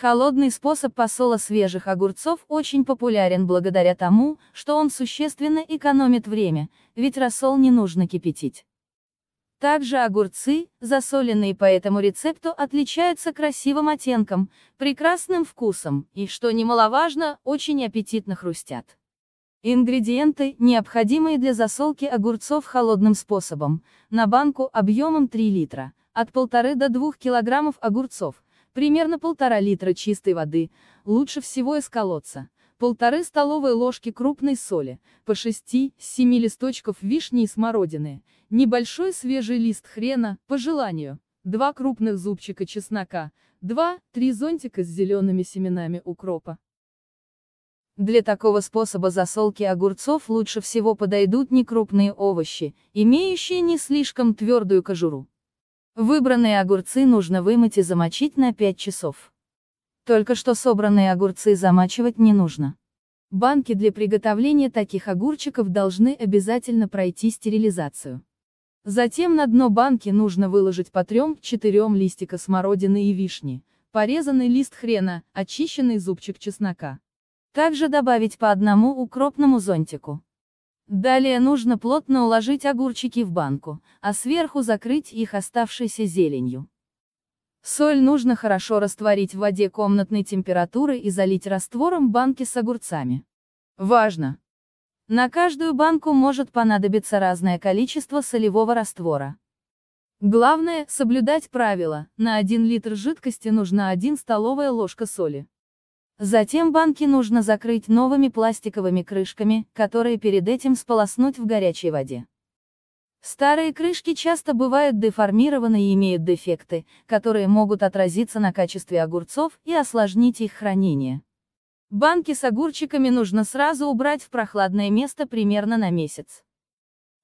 Холодный способ посола свежих огурцов очень популярен благодаря тому, что он существенно экономит время, ведь рассол не нужно кипятить. Также огурцы, засоленные по этому рецепту, отличаются красивым оттенком, прекрасным вкусом и, что немаловажно, очень аппетитно хрустят. Ингредиенты, необходимые для засолки огурцов холодным способом, на банку объемом 3 литра, от 1,5 до 2 килограммов огурцов, примерно полтора литра чистой воды, лучше всего из колодца, полторы столовые ложки крупной соли, по 6-7 листочков вишни и смородины, небольшой свежий лист хрена, по желанию, два крупных зубчика чеснока, 2-3 зонтика с зелеными семенами укропа. Для такого способа засолки огурцов лучше всего подойдут некрупные овощи, имеющие не слишком твердую кожуру. Выбранные огурцы нужно вымыть и замочить на 5 часов. Только что собранные огурцы замачивать не нужно. Банки для приготовления таких огурчиков должны обязательно пройти стерилизацию. Затем на дно банки нужно выложить по 3-4 листика смородины и вишни, порезанный лист хрена, очищенный зубчик чеснока. Также добавить по одному укропному зонтику. Далее нужно плотно уложить огурчики в банку, а сверху закрыть их оставшейся зеленью. Соль нужно хорошо растворить в воде комнатной температуры и залить раствором банки с огурцами. Важно! На каждую банку может понадобиться разное количество солевого раствора. Главное – соблюдать правило, на 1 литр жидкости нужна 1 столовая ложка соли. Затем банки нужно закрыть новыми пластиковыми крышками, которые перед этим сполоснуть в горячей воде. Старые крышки часто бывают деформированы и имеют дефекты, которые могут отразиться на качестве огурцов и осложнить их хранение. Банки с огурчиками нужно сразу убрать в прохладное место примерно на месяц.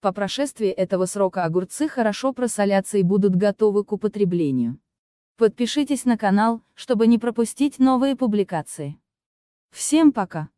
По прошествии этого срока огурцы хорошо просолятся и будут готовы к употреблению. Подпишитесь на канал, чтобы не пропустить новые публикации. Всем пока!